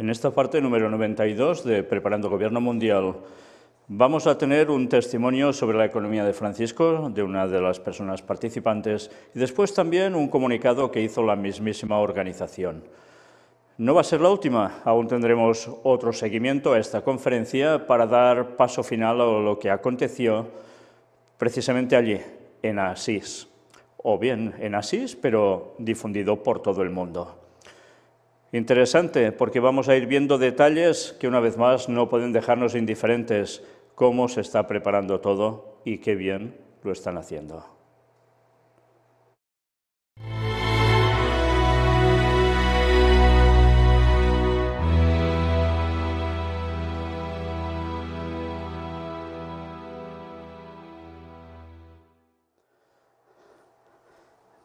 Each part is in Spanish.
En esta parte número 92 de Preparando Gobierno Mundial vamos a tener un testimonio sobre la economía de Francisco, de una de las personas participantes, y después también un comunicado que hizo la mismísima organización. No va a ser la última, aún tendremos otro seguimiento a esta conferencia para dar paso final a lo que aconteció precisamente allí, en Asís, o bien en Asís, pero difundido por todo el mundo. Interesante, porque vamos a ir viendo detalles que una vez más no pueden dejarnos indiferentes, cómo se está preparando todo y qué bien lo están haciendo.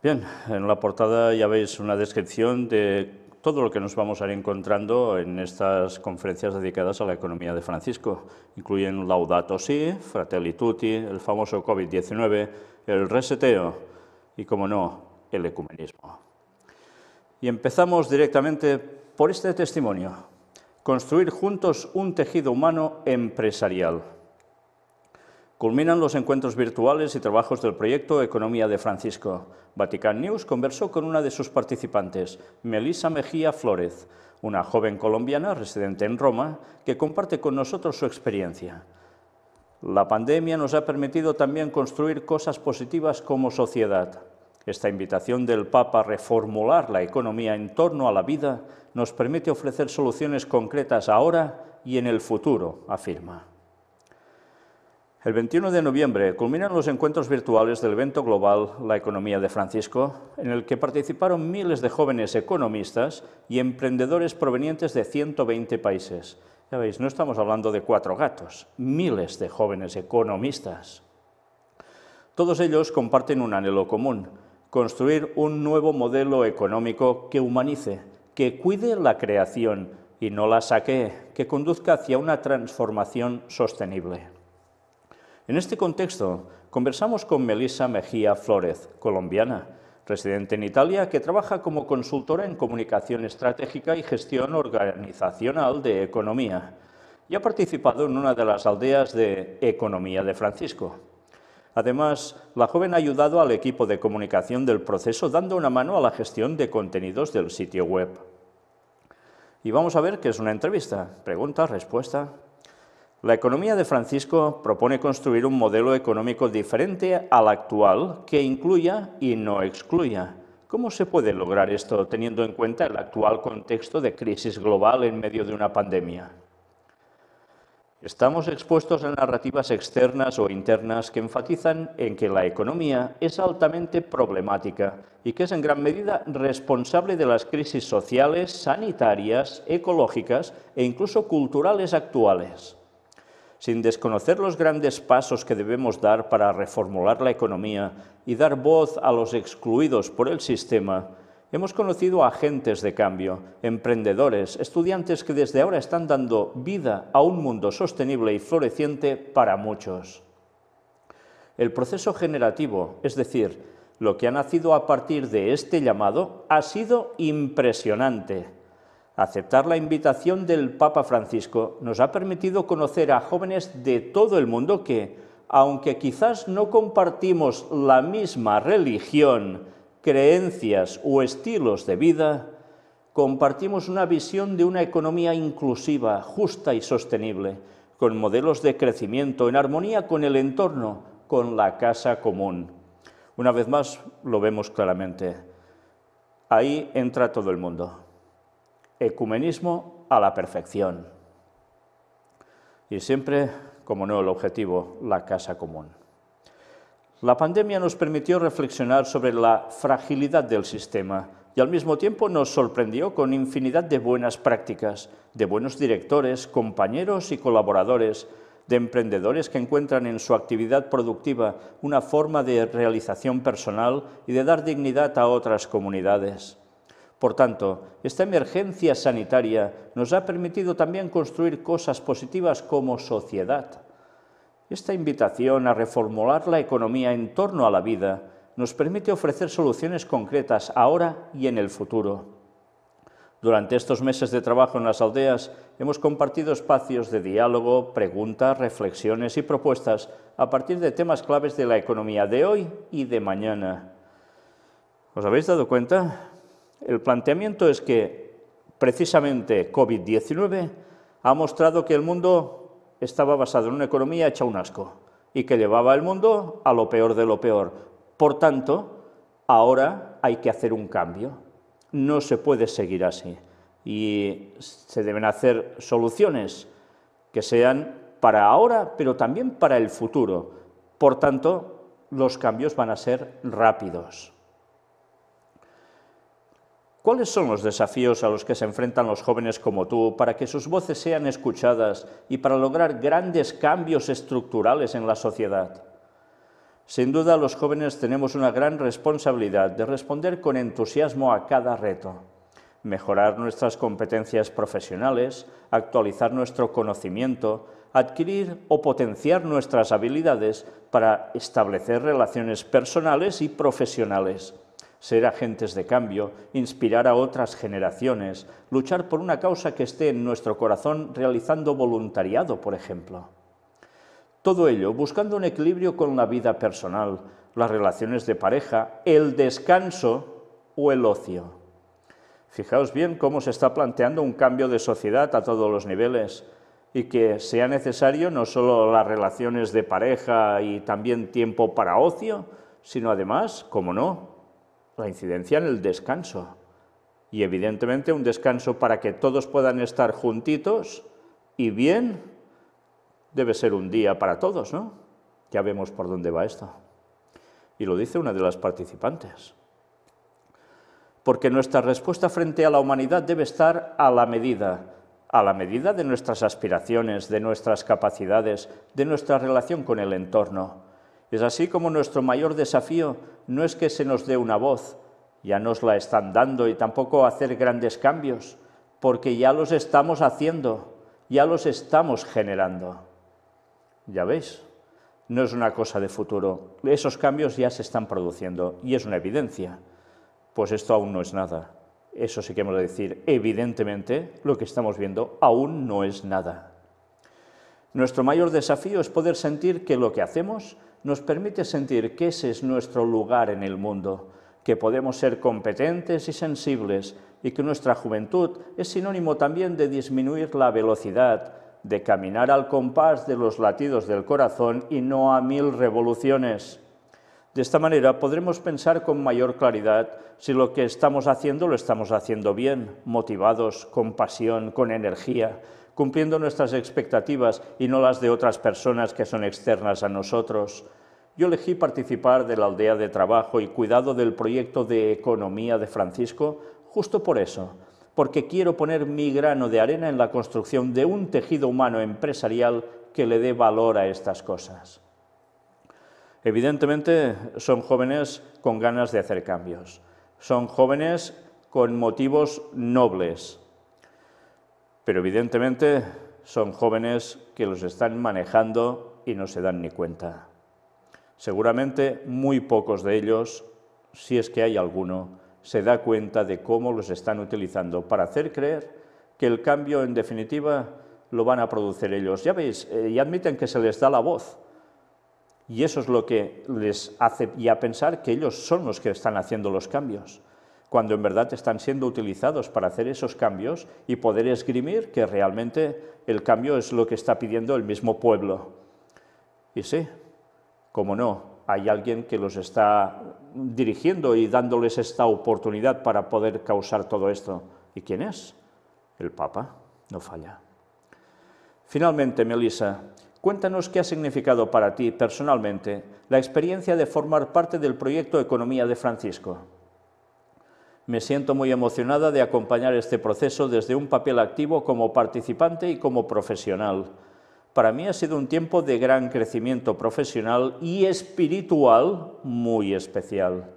Bien, en la portada ya veis una descripción de todo lo que nos vamos a ir encontrando en estas conferencias dedicadas a la economía de Francisco. Incluyen Laudato Si, Fratelli Tutti, el famoso COVID-19, el reseteo y, como no, el ecumenismo. Y empezamos directamente por este testimonio. Construir juntos un tejido humano empresarial. Culminan los encuentros virtuales y trabajos del proyecto Economía de Francisco. Vatican News conversó con una de sus participantes, Melissa Mejía Flórez, una joven colombiana residente en Roma que comparte con nosotros su experiencia. La pandemia nos ha permitido también construir cosas positivas como sociedad. Esta invitación del Papa a reformular la economía en torno a la vida nos permite ofrecer soluciones concretas ahora y en el futuro, afirma. El 21 de noviembre culminan los encuentros virtuales del evento global La Economía de Francisco, en el que participaron miles de jóvenes economistas y emprendedores provenientes de 120 países. Ya veis, no estamos hablando de cuatro gatos, miles de jóvenes economistas. Todos ellos comparten un anhelo común, construir un nuevo modelo económico que humanice, que cuide la creación y no la saquee, que conduzca hacia una transformación sostenible. En este contexto, conversamos con Melissa Mejía Flores, colombiana, residente en Italia, que trabaja como consultora en comunicación estratégica y gestión organizacional de economía, y ha participado en una de las aldeas de Economía de Francisco. Además, la joven ha ayudado al equipo de comunicación del proceso dando una mano a la gestión de contenidos del sitio web. Y vamos a ver qué es una entrevista. Pregunta, respuesta, la economía de Francisco propone construir un modelo económico diferente al actual que incluya y no excluya. ¿Cómo se puede lograr esto teniendo en cuenta el actual contexto de crisis global en medio de una pandemia? Estamos expuestos a narrativas externas o internas que enfatizan en que la economía es altamente problemática y que es en gran medida responsable de las crisis sociales, sanitarias, ecológicas e incluso culturales actuales sin desconocer los grandes pasos que debemos dar para reformular la economía y dar voz a los excluidos por el sistema, hemos conocido a agentes de cambio, emprendedores, estudiantes que desde ahora están dando vida a un mundo sostenible y floreciente para muchos. El proceso generativo, es decir, lo que ha nacido a partir de este llamado, ha sido impresionante Aceptar la invitación del Papa Francisco nos ha permitido conocer a jóvenes de todo el mundo que, aunque quizás no compartimos la misma religión, creencias o estilos de vida, compartimos una visión de una economía inclusiva, justa y sostenible, con modelos de crecimiento en armonía con el entorno, con la casa común. Una vez más, lo vemos claramente. Ahí entra todo el mundo ecumenismo a la perfección. Y siempre, como no, el objetivo, la casa común. La pandemia nos permitió reflexionar sobre la fragilidad del sistema y al mismo tiempo nos sorprendió con infinidad de buenas prácticas, de buenos directores, compañeros y colaboradores, de emprendedores que encuentran en su actividad productiva una forma de realización personal y de dar dignidad a otras comunidades. Por tanto, esta emergencia sanitaria nos ha permitido también construir cosas positivas como sociedad. Esta invitación a reformular la economía en torno a la vida nos permite ofrecer soluciones concretas ahora y en el futuro. Durante estos meses de trabajo en las aldeas hemos compartido espacios de diálogo, preguntas, reflexiones y propuestas a partir de temas claves de la economía de hoy y de mañana. ¿Os habéis dado cuenta? El planteamiento es que precisamente COVID-19 ha mostrado que el mundo estaba basado en una economía hecha un asco y que llevaba el mundo a lo peor de lo peor. Por tanto, ahora hay que hacer un cambio. No se puede seguir así y se deben hacer soluciones que sean para ahora, pero también para el futuro. Por tanto, los cambios van a ser rápidos. ¿Cuáles son los desafíos a los que se enfrentan los jóvenes como tú para que sus voces sean escuchadas y para lograr grandes cambios estructurales en la sociedad? Sin duda, los jóvenes tenemos una gran responsabilidad de responder con entusiasmo a cada reto, mejorar nuestras competencias profesionales, actualizar nuestro conocimiento, adquirir o potenciar nuestras habilidades para establecer relaciones personales y profesionales ser agentes de cambio, inspirar a otras generaciones, luchar por una causa que esté en nuestro corazón realizando voluntariado, por ejemplo. Todo ello buscando un equilibrio con la vida personal, las relaciones de pareja, el descanso o el ocio. Fijaos bien cómo se está planteando un cambio de sociedad a todos los niveles y que sea necesario no solo las relaciones de pareja y también tiempo para ocio, sino además, como no, la incidencia en el descanso. Y evidentemente un descanso para que todos puedan estar juntitos y bien debe ser un día para todos, ¿no? Ya vemos por dónde va esto. Y lo dice una de las participantes. Porque nuestra respuesta frente a la humanidad debe estar a la medida, a la medida de nuestras aspiraciones, de nuestras capacidades, de nuestra relación con el entorno. Es así como nuestro mayor desafío no es que se nos dé una voz, ya nos la están dando, y tampoco hacer grandes cambios, porque ya los estamos haciendo, ya los estamos generando. Ya veis, no es una cosa de futuro, esos cambios ya se están produciendo y es una evidencia. Pues esto aún no es nada. Eso sí que hemos de decir, evidentemente lo que estamos viendo aún no es nada. Nuestro mayor desafío es poder sentir que lo que hacemos nos permite sentir que ese es nuestro lugar en el mundo, que podemos ser competentes y sensibles y que nuestra juventud es sinónimo también de disminuir la velocidad, de caminar al compás de los latidos del corazón y no a mil revoluciones. De esta manera podremos pensar con mayor claridad si lo que estamos haciendo lo estamos haciendo bien, motivados, con pasión, con energía, cumpliendo nuestras expectativas y no las de otras personas que son externas a nosotros. Yo elegí participar de la aldea de trabajo y cuidado del proyecto de economía de Francisco justo por eso, porque quiero poner mi grano de arena en la construcción de un tejido humano empresarial que le dé valor a estas cosas. Evidentemente son jóvenes con ganas de hacer cambios, son jóvenes con motivos nobles, pero evidentemente son jóvenes que los están manejando y no se dan ni cuenta. Seguramente muy pocos de ellos, si es que hay alguno, se da cuenta de cómo los están utilizando para hacer creer que el cambio, en definitiva, lo van a producir ellos. Ya veis, eh, y admiten que se les da la voz. Y eso es lo que les hace ya pensar que ellos son los que están haciendo los cambios cuando en verdad están siendo utilizados para hacer esos cambios y poder esgrimir que realmente el cambio es lo que está pidiendo el mismo pueblo. Y sí, como no, hay alguien que los está dirigiendo y dándoles esta oportunidad para poder causar todo esto. ¿Y quién es? El Papa, no falla. Finalmente, Melissa, cuéntanos qué ha significado para ti personalmente la experiencia de formar parte del proyecto Economía de Francisco. Me siento muy emocionada de acompañar este proceso desde un papel activo como participante y como profesional. Para mí ha sido un tiempo de gran crecimiento profesional y espiritual muy especial.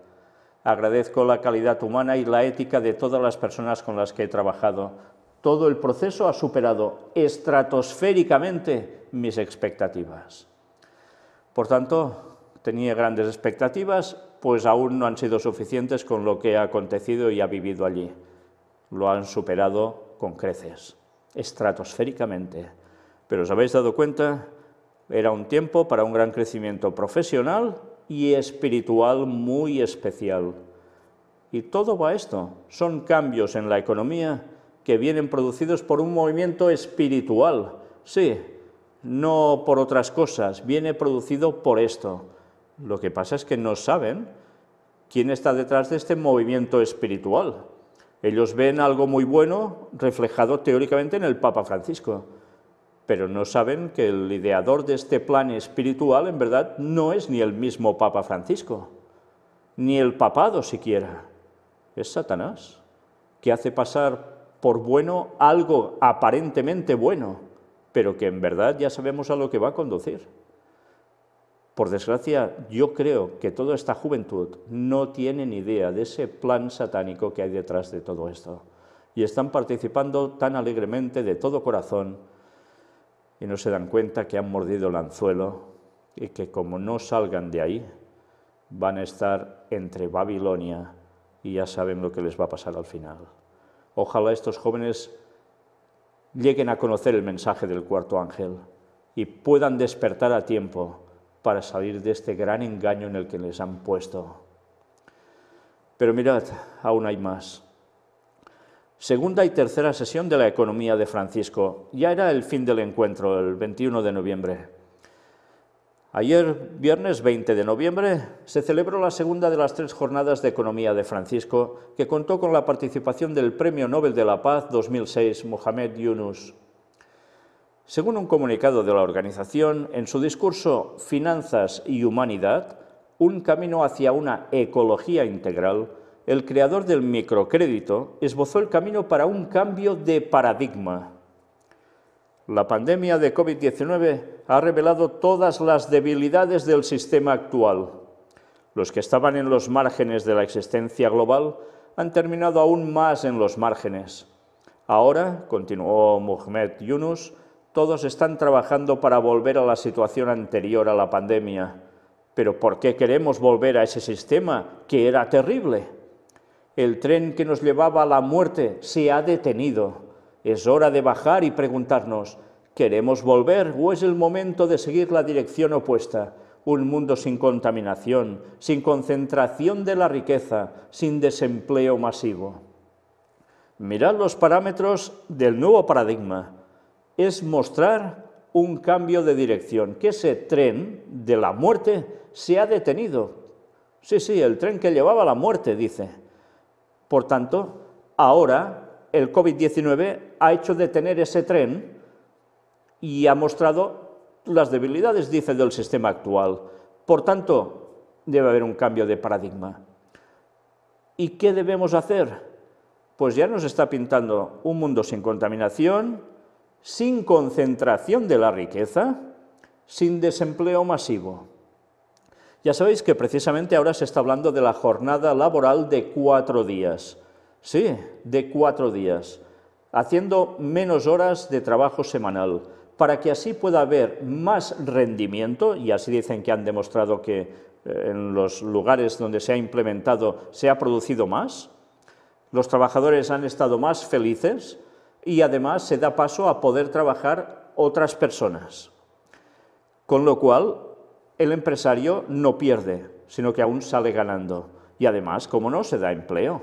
Agradezco la calidad humana y la ética de todas las personas con las que he trabajado. Todo el proceso ha superado estratosféricamente mis expectativas. Por tanto, tenía grandes expectativas, pues aún no han sido suficientes con lo que ha acontecido y ha vivido allí. Lo han superado con creces, estratosféricamente. Pero os habéis dado cuenta, era un tiempo para un gran crecimiento profesional y espiritual muy especial. Y todo va a esto. Son cambios en la economía que vienen producidos por un movimiento espiritual. Sí, no por otras cosas, viene producido por esto. Lo que pasa es que no saben quién está detrás de este movimiento espiritual. Ellos ven algo muy bueno reflejado teóricamente en el Papa Francisco, pero no saben que el ideador de este plan espiritual en verdad no es ni el mismo Papa Francisco, ni el papado siquiera, es Satanás, que hace pasar por bueno algo aparentemente bueno, pero que en verdad ya sabemos a lo que va a conducir. Por desgracia, yo creo que toda esta juventud no tiene ni idea de ese plan satánico que hay detrás de todo esto. Y están participando tan alegremente de todo corazón y no se dan cuenta que han mordido el anzuelo y que como no salgan de ahí, van a estar entre Babilonia y ya saben lo que les va a pasar al final. Ojalá estos jóvenes lleguen a conocer el mensaje del cuarto ángel y puedan despertar a tiempo para salir de este gran engaño en el que les han puesto. Pero mirad, aún hay más. Segunda y tercera sesión de la economía de Francisco. Ya era el fin del encuentro, el 21 de noviembre. Ayer, viernes 20 de noviembre, se celebró la segunda de las tres jornadas de economía de Francisco, que contó con la participación del Premio Nobel de la Paz 2006, Mohamed Yunus. Según un comunicado de la organización, en su discurso Finanzas y Humanidad, un camino hacia una ecología integral, el creador del microcrédito esbozó el camino para un cambio de paradigma. La pandemia de COVID-19 ha revelado todas las debilidades del sistema actual. Los que estaban en los márgenes de la existencia global han terminado aún más en los márgenes. Ahora, continuó Mohamed Yunus, todos están trabajando para volver a la situación anterior a la pandemia. Pero ¿por qué queremos volver a ese sistema que era terrible? El tren que nos llevaba a la muerte se ha detenido. Es hora de bajar y preguntarnos, ¿queremos volver o es el momento de seguir la dirección opuesta? un mundo sin contaminación, sin concentración de la riqueza, sin desempleo masivo. Mirad los parámetros del nuevo paradigma es mostrar un cambio de dirección, que ese tren de la muerte se ha detenido. Sí, sí, el tren que llevaba la muerte, dice. Por tanto, ahora el COVID-19 ha hecho detener ese tren y ha mostrado las debilidades, dice, del sistema actual. Por tanto, debe haber un cambio de paradigma. ¿Y qué debemos hacer? Pues ya nos está pintando un mundo sin contaminación, sin concentración de la riqueza, sin desempleo masivo. Ya sabéis que precisamente ahora se está hablando de la jornada laboral de cuatro días. Sí, de cuatro días, haciendo menos horas de trabajo semanal, para que así pueda haber más rendimiento, y así dicen que han demostrado que eh, en los lugares donde se ha implementado se ha producido más, los trabajadores han estado más felices, y además se da paso a poder trabajar otras personas. Con lo cual, el empresario no pierde, sino que aún sale ganando. Y además, como no, se da empleo.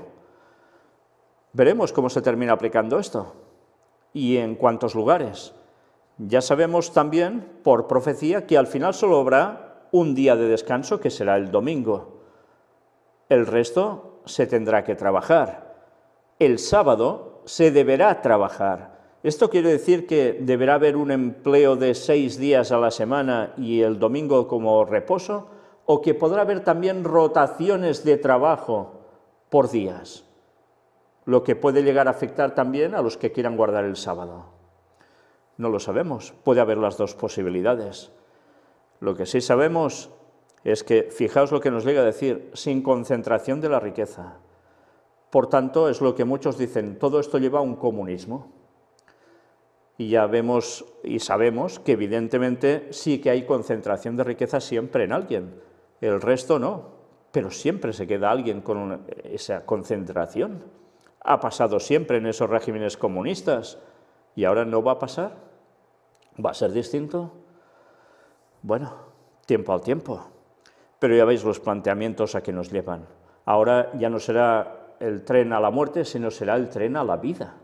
Veremos cómo se termina aplicando esto y en cuántos lugares. Ya sabemos también, por profecía, que al final solo habrá un día de descanso, que será el domingo. El resto se tendrá que trabajar. El sábado se deberá trabajar. Esto quiere decir que deberá haber un empleo de seis días a la semana y el domingo como reposo, o que podrá haber también rotaciones de trabajo por días, lo que puede llegar a afectar también a los que quieran guardar el sábado. No lo sabemos, puede haber las dos posibilidades. Lo que sí sabemos es que, fijaos lo que nos llega a decir, sin concentración de la riqueza. Por tanto, es lo que muchos dicen, todo esto lleva a un comunismo. Y ya vemos y sabemos que evidentemente sí que hay concentración de riqueza siempre en alguien, el resto no, pero siempre se queda alguien con esa concentración. Ha pasado siempre en esos regímenes comunistas y ahora no va a pasar. ¿Va a ser distinto? Bueno, tiempo al tiempo. Pero ya veis los planteamientos a que nos llevan. Ahora ya no será el tren a la muerte, sino será el tren a la vida.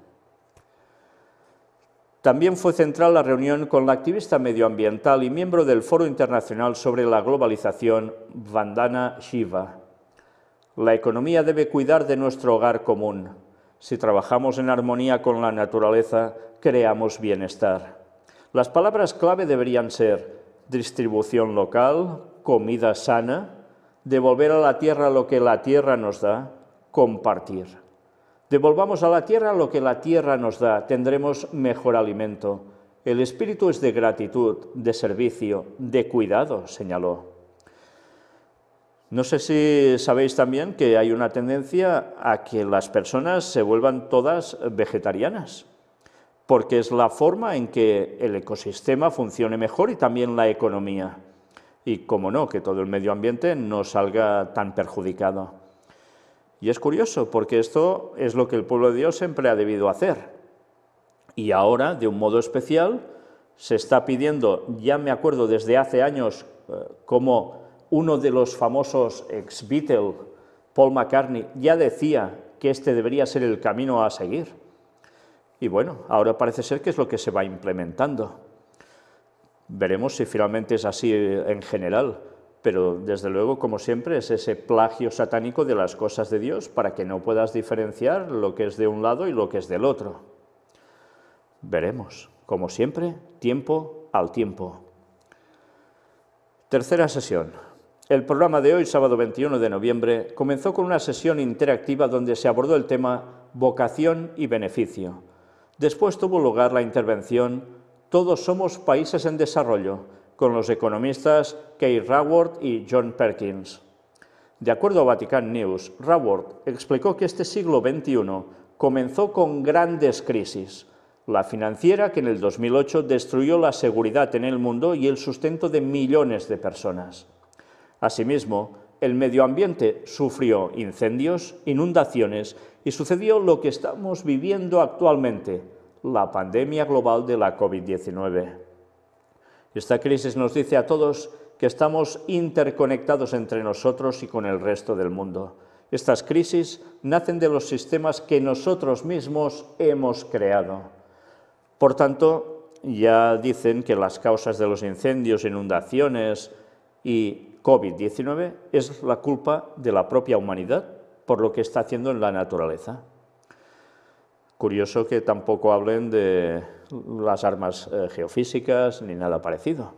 También fue central la reunión con la activista medioambiental y miembro del Foro Internacional sobre la Globalización, Vandana Shiva. La economía debe cuidar de nuestro hogar común. Si trabajamos en armonía con la naturaleza, creamos bienestar. Las palabras clave deberían ser distribución local, comida sana, devolver a la tierra lo que la tierra nos da, compartir. Devolvamos a la tierra lo que la tierra nos da, tendremos mejor alimento. El espíritu es de gratitud, de servicio, de cuidado, señaló. No sé si sabéis también que hay una tendencia a que las personas se vuelvan todas vegetarianas, porque es la forma en que el ecosistema funcione mejor y también la economía. Y como no, que todo el medio ambiente no salga tan perjudicado. Y es curioso, porque esto es lo que el pueblo de Dios siempre ha debido hacer. Y ahora, de un modo especial, se está pidiendo, ya me acuerdo desde hace años, eh, como uno de los famosos ex-Beatle, Paul McCartney, ya decía que este debería ser el camino a seguir. Y bueno, ahora parece ser que es lo que se va implementando. Veremos si finalmente es así en general pero desde luego, como siempre, es ese plagio satánico de las cosas de Dios para que no puedas diferenciar lo que es de un lado y lo que es del otro. Veremos, como siempre, tiempo al tiempo. Tercera sesión. El programa de hoy, sábado 21 de noviembre, comenzó con una sesión interactiva donde se abordó el tema vocación y beneficio. Después tuvo lugar la intervención Todos somos países en desarrollo, con los economistas Kay Raworth y John Perkins. De acuerdo a Vatican News, Raworth explicó que este siglo XXI comenzó con grandes crisis, la financiera que en el 2008 destruyó la seguridad en el mundo y el sustento de millones de personas. Asimismo, el medio ambiente sufrió incendios, inundaciones y sucedió lo que estamos viviendo actualmente, la pandemia global de la COVID-19. Esta crisis nos dice a todos que estamos interconectados entre nosotros y con el resto del mundo. Estas crisis nacen de los sistemas que nosotros mismos hemos creado. Por tanto, ya dicen que las causas de los incendios, inundaciones y COVID-19 es la culpa de la propia humanidad por lo que está haciendo en la naturaleza. Curioso que tampoco hablen de las armas eh, geofísicas ni nada parecido.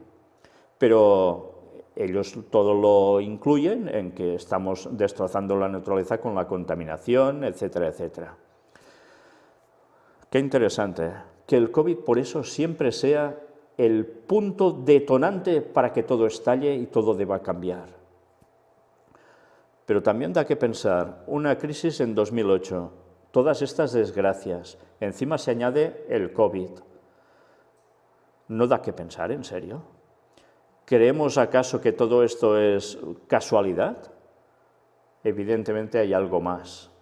Pero ellos todo lo incluyen en que estamos destrozando la naturaleza con la contaminación, etcétera, etcétera. Qué interesante ¿eh? que el COVID por eso siempre sea el punto detonante para que todo estalle y todo deba cambiar. Pero también da que pensar una crisis en 2008 todas estas desgracias. Encima se añade el COVID. No da que pensar, en serio. ¿Creemos acaso que todo esto es casualidad? Evidentemente hay algo más.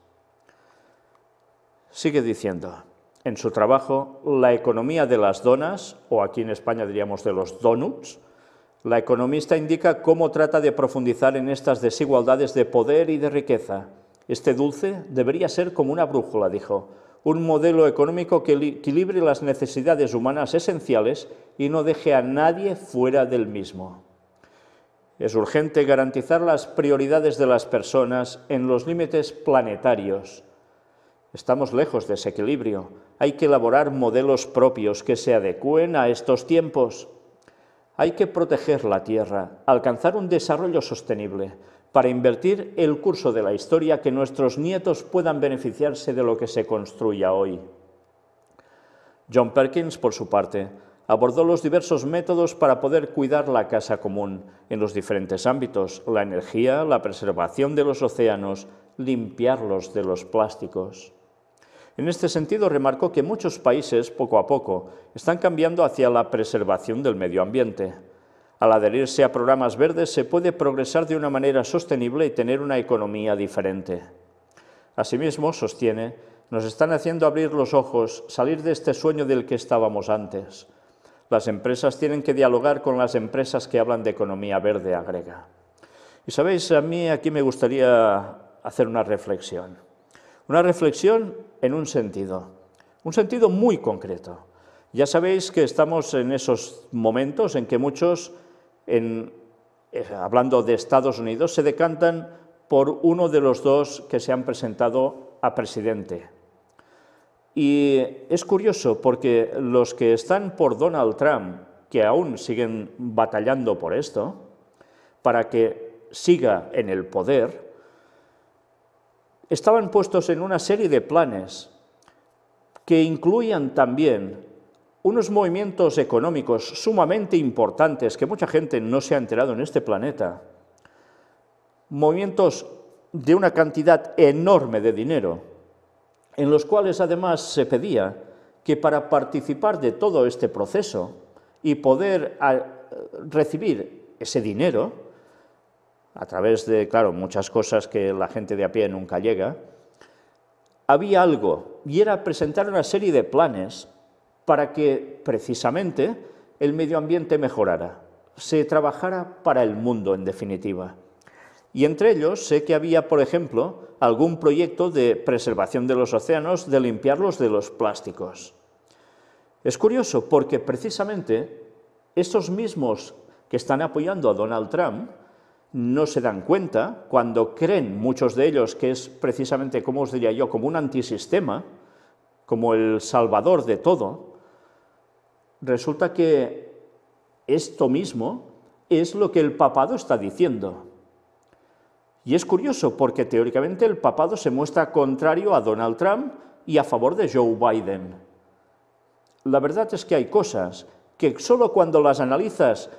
Sigue diciendo, en su trabajo, La economía de las donas, o aquí en España diríamos de los donuts, la economista indica cómo trata de profundizar en estas desigualdades de poder y de riqueza este dulce debería ser como una brújula, dijo, un modelo económico que equilibre las necesidades humanas esenciales y no deje a nadie fuera del mismo. Es urgente garantizar las prioridades de las personas en los límites planetarios. Estamos lejos de ese equilibrio. Hay que elaborar modelos propios que se adecúen a estos tiempos. Hay que proteger la Tierra, alcanzar un desarrollo sostenible, para invertir el curso de la historia que nuestros nietos puedan beneficiarse de lo que se construya hoy. John Perkins, por su parte, abordó los diversos métodos para poder cuidar la casa común en los diferentes ámbitos, la energía, la preservación de los océanos, limpiarlos de los plásticos. En este sentido, remarcó que muchos países, poco a poco, están cambiando hacia la preservación del medio ambiente. Al adherirse a programas verdes se puede progresar de una manera sostenible y tener una economía diferente. Asimismo, sostiene, nos están haciendo abrir los ojos, salir de este sueño del que estábamos antes. Las empresas tienen que dialogar con las empresas que hablan de economía verde, agrega. Y sabéis, a mí aquí me gustaría hacer una reflexión. Una reflexión en un sentido, un sentido muy concreto. Ya sabéis que estamos en esos momentos en que muchos en, hablando de Estados Unidos, se decantan por uno de los dos que se han presentado a presidente. Y es curioso porque los que están por Donald Trump, que aún siguen batallando por esto, para que siga en el poder, estaban puestos en una serie de planes que incluían también unos movimientos económicos sumamente importantes que mucha gente no se ha enterado en este planeta, movimientos de una cantidad enorme de dinero, en los cuales además se pedía que para participar de todo este proceso y poder ah, recibir ese dinero, a través de, claro, muchas cosas que la gente de a pie nunca llega, había algo, y era presentar una serie de planes para que precisamente el medio ambiente mejorara, se trabajara para el mundo en definitiva. Y entre ellos sé que había, por ejemplo, algún proyecto de preservación de los océanos, de limpiarlos de los plásticos. Es curioso porque precisamente esos mismos que están apoyando a Donald Trump no se dan cuenta, cuando creen muchos de ellos que es precisamente, como os diría yo, como un antisistema, como el salvador de todo, resulta que esto mismo es lo que el papado está diciendo. Y es curioso porque teóricamente el papado se muestra contrario a Donald Trump y a favor de Joe Biden. La verdad es que hay cosas que solo cuando las analizas,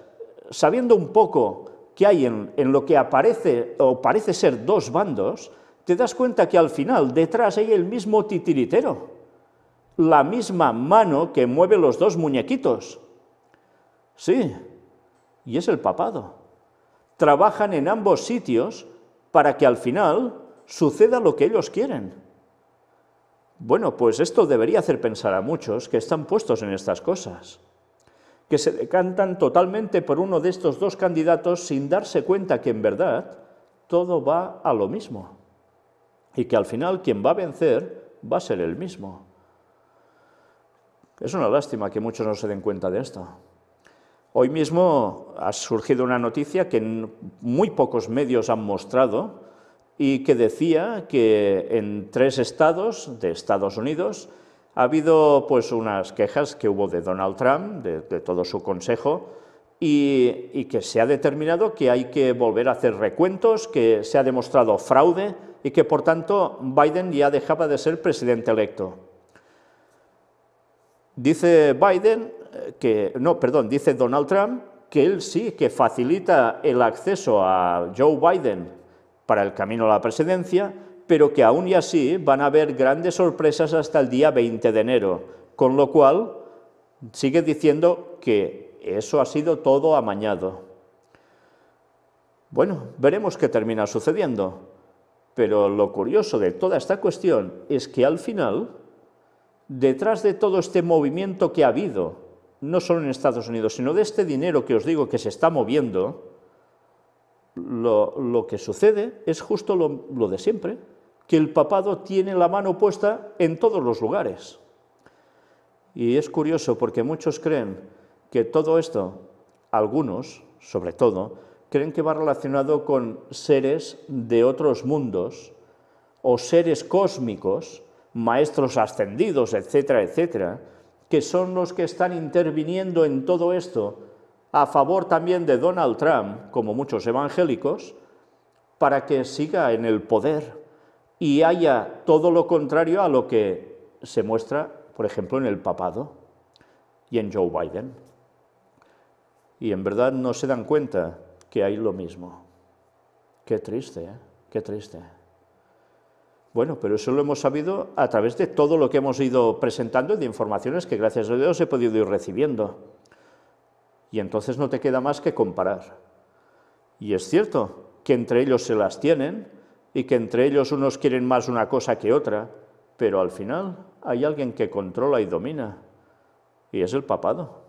sabiendo un poco qué hay en, en lo que aparece o parece ser dos bandos, te das cuenta que al final detrás hay el mismo titiritero la misma mano que mueve los dos muñequitos. Sí, y es el papado. Trabajan en ambos sitios para que al final suceda lo que ellos quieren. Bueno, pues esto debería hacer pensar a muchos que están puestos en estas cosas, que se decantan totalmente por uno de estos dos candidatos sin darse cuenta que en verdad todo va a lo mismo y que al final quien va a vencer va a ser el mismo. Es una lástima que muchos no se den cuenta de esto. Hoy mismo ha surgido una noticia que muy pocos medios han mostrado y que decía que en tres estados de Estados Unidos ha habido pues unas quejas que hubo de Donald Trump, de, todo su consejo, y, que se ha determinado que hay que volver a hacer recuentos, que se ha demostrado fraude y que por tanto Biden ya dejaba de ser presidente electo. Dice Biden eh, que, no, perdón, dice Donald Trump que él sí que facilita el acceso a Joe Biden para el camino a la presidencia, pero que aún y así van a haber grandes sorpresas hasta el día 20 de enero, con lo cual sigue diciendo que eso ha sido todo amañado. Bueno, veremos qué termina sucediendo, pero lo curioso de toda esta cuestión es que al final detrás de todo este movimiento que ha habido, no solo en Estados Unidos, sino de este dinero que os digo que se está moviendo, lo, que sucede es justo lo de siempre, que el papado tiene la mano puesta en todos los lugares. Y es curioso porque muchos creen que todo esto, algunos sobre todo, creen que va relacionado con seres de otros mundos o seres cósmicos maestros ascendidos, etcétera, etcétera, que son los que están interviniendo en todo esto a favor también de Donald Trump, como muchos evangélicos, para que siga en el poder y haya todo lo contrario a lo que se muestra, por ejemplo, en el papado y en Joe Biden. Y en verdad no se dan cuenta que hay lo mismo. Qué triste, ¿eh? qué triste. Bueno, pero eso lo hemos sabido a través de todo lo que hemos ido presentando y de informaciones que gracias a Dios he podido ir recibiendo. Y entonces no te queda más que comparar. Y es cierto que entre ellos se las tienen y que entre ellos unos quieren más una cosa que otra, pero al final hay alguien que controla y domina, y es el papado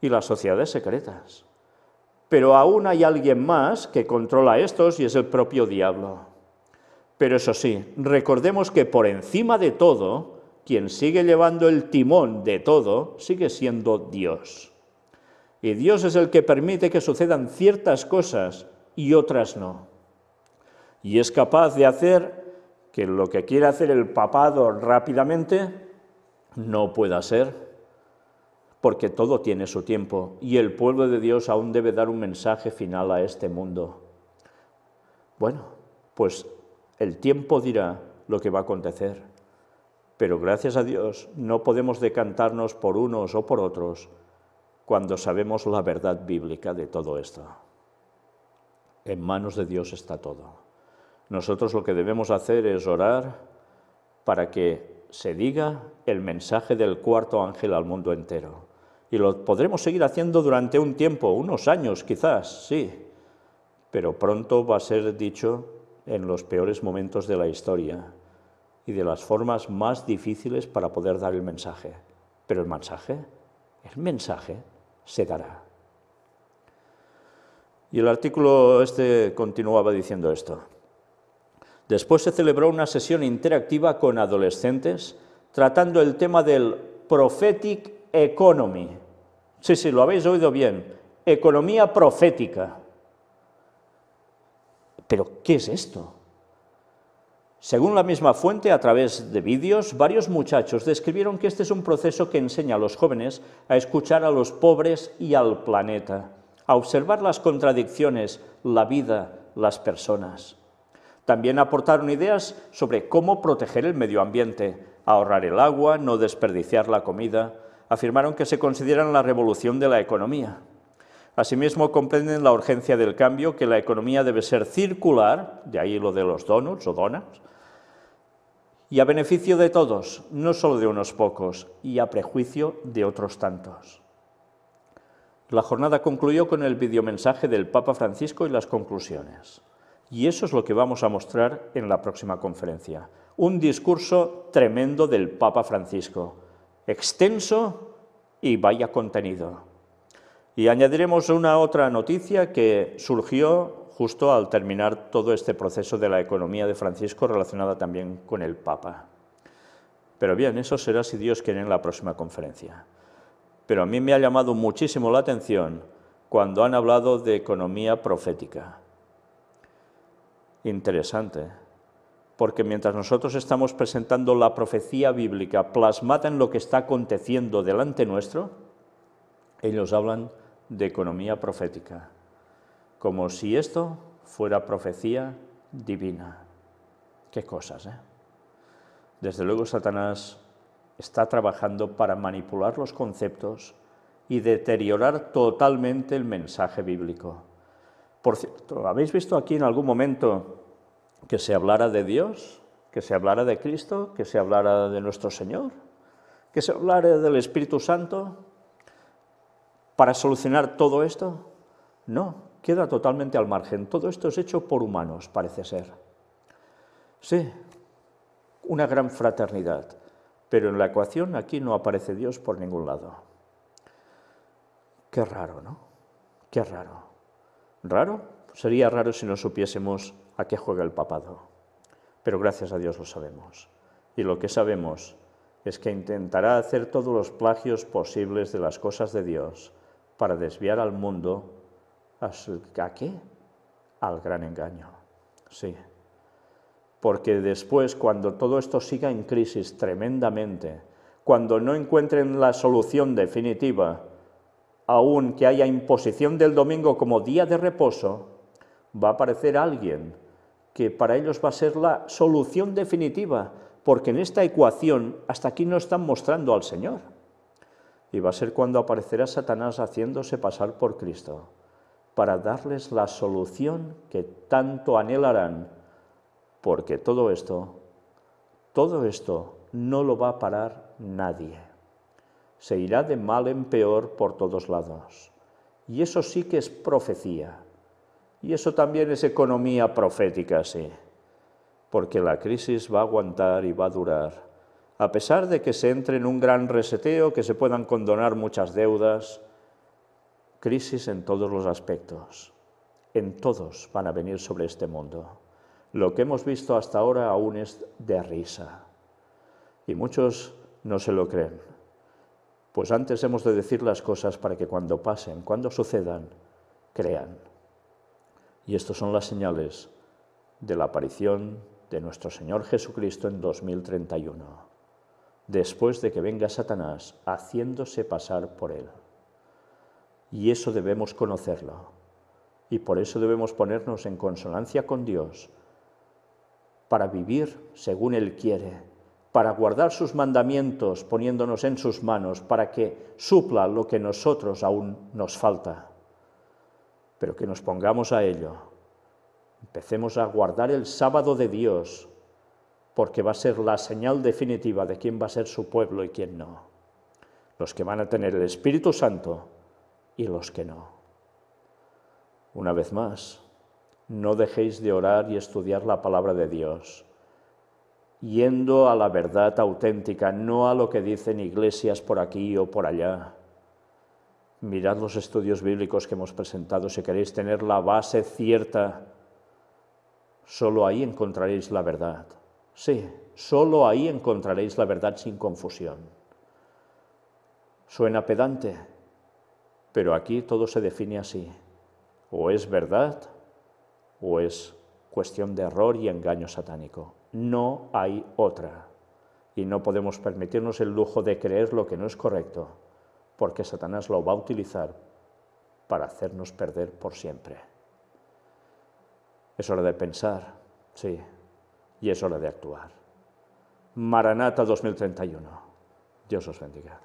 y las sociedades secretas. Pero aún hay alguien más que controla a estos y es el propio diablo. Pero eso sí, recordemos que por encima de todo, quien sigue llevando el timón de todo sigue siendo Dios. Y Dios es el que permite que sucedan ciertas cosas y otras no. Y es capaz de hacer que lo que quiere hacer el papado rápidamente no pueda ser, porque todo tiene su tiempo y el pueblo de Dios aún debe dar un mensaje final a este mundo. Bueno, pues el tiempo dirá lo que va a acontecer. Pero gracias a Dios no podemos decantarnos por unos o por otros cuando sabemos la verdad bíblica de todo esto. En manos de Dios está todo. Nosotros lo que debemos hacer es orar para que se diga el mensaje del cuarto ángel al mundo entero. Y lo podremos seguir haciendo durante un tiempo, unos años quizás, sí, pero pronto va a ser dicho en los peores momentos de la historia y de las formas más difíciles para poder dar el mensaje. Pero el mensaje, el mensaje se dará. Y el artículo este continuaba diciendo esto. Después se celebró una sesión interactiva con adolescentes tratando el tema del prophetic economy. Sí, sí, lo habéis oído bien. Economía profética. ¿Pero qué es esto? Según la misma fuente, a través de vídeos, varios muchachos describieron que este es un proceso que enseña a los jóvenes a escuchar a los pobres y al planeta, a observar las contradicciones, la vida, las personas. También aportaron ideas sobre cómo proteger el medio ambiente, ahorrar el agua, no desperdiciar la comida. Afirmaron que se consideran la revolución de la economía. Asimismo, comprenden la urgencia del cambio, que la economía debe ser circular, de ahí lo de los donuts o donas, y a beneficio de todos, no solo de unos pocos, y a prejuicio de otros tantos. La jornada concluyó con el videomensaje del Papa Francisco y las conclusiones. Y eso es lo que vamos a mostrar en la próxima conferencia. Un discurso tremendo del Papa Francisco, extenso y vaya contenido. Y añadiremos una otra noticia que surgió justo al terminar todo este proceso de la economía de Francisco relacionada también con el Papa. Pero bien, eso será si Dios quiere en la próxima conferencia. Pero a mí me ha llamado muchísimo la atención cuando han hablado de economía profética. Interesante, porque mientras nosotros estamos presentando la profecía bíblica plasmada en lo que está aconteciendo delante nuestro, ellos hablan de economía profética, como si esto fuera profecía divina. Qué cosas, ¿eh? Desde luego Satanás está trabajando para manipular los conceptos y deteriorar totalmente el mensaje bíblico. Por cierto, ¿habéis visto aquí en algún momento que se hablara de Dios, que se hablara de Cristo, que se hablara de nuestro Señor, que se hablara del Espíritu Santo? para solucionar todo esto? No, queda totalmente al margen. Todo esto es hecho por humanos, parece ser. Sí, una gran fraternidad, pero en la ecuación aquí no aparece Dios por ningún lado. Qué raro, ¿no? Qué raro. ¿Raro? Sería raro si no supiésemos a qué juega el papado. Pero gracias a Dios lo sabemos. Y lo que sabemos es que intentará hacer todos los plagios posibles de las cosas de Dios para desviar al mundo a, qué? Al gran engaño. Sí. Porque después, cuando todo esto siga en crisis tremendamente, cuando no encuentren la solución definitiva, aun que haya imposición del domingo como día de reposo, va a aparecer alguien que para ellos va a ser la solución definitiva, porque en esta ecuación hasta aquí no están mostrando al Señor y va a ser cuando aparecerá Satanás haciéndose pasar por Cristo, para darles la solución que tanto anhelarán, porque todo esto, todo esto no lo va a parar nadie. Se irá de mal en peor por todos lados. Y eso sí que es profecía. Y eso también es economía profética, sí. Porque la crisis va a aguantar y va a durar a pesar de que se entre en un gran reseteo, que se puedan condonar muchas deudas, crisis en todos los aspectos, en todos van a venir sobre este mundo. Lo que hemos visto hasta ahora aún es de risa y muchos no se lo creen. Pues antes hemos de decir las cosas para que cuando pasen, cuando sucedan, crean. Y estas son las señales de la aparición de nuestro Señor Jesucristo en 2031 después de que venga Satanás haciéndose pasar por él. Y eso debemos conocerlo. Y por eso debemos ponernos en consonancia con Dios, para vivir según Él quiere, para guardar sus mandamientos poniéndonos en sus manos, para que supla lo que nosotros aún nos falta. Pero que nos pongamos a ello. Empecemos a guardar el sábado de Dios porque va a ser la señal definitiva de quién va a ser su pueblo y quién no. Los que van a tener el Espíritu Santo y los que no. Una vez más, no dejéis de orar y estudiar la palabra de Dios, yendo a la verdad auténtica, no a lo que dicen iglesias por aquí o por allá. Mirad los estudios bíblicos que hemos presentado si queréis tener la base cierta. Solo ahí encontraréis la verdad. Sí, solo ahí encontraréis la verdad sin confusión. Suena pedante, pero aquí todo se define así. O es verdad o es cuestión de error y engaño satánico. No hay otra. Y no podemos permitirnos el lujo de creer lo que no es correcto, porque Satanás lo va a utilizar para hacernos perder por siempre. Es hora de pensar, sí, y es hora de actuar. Maranata 2031. Dios os bendiga.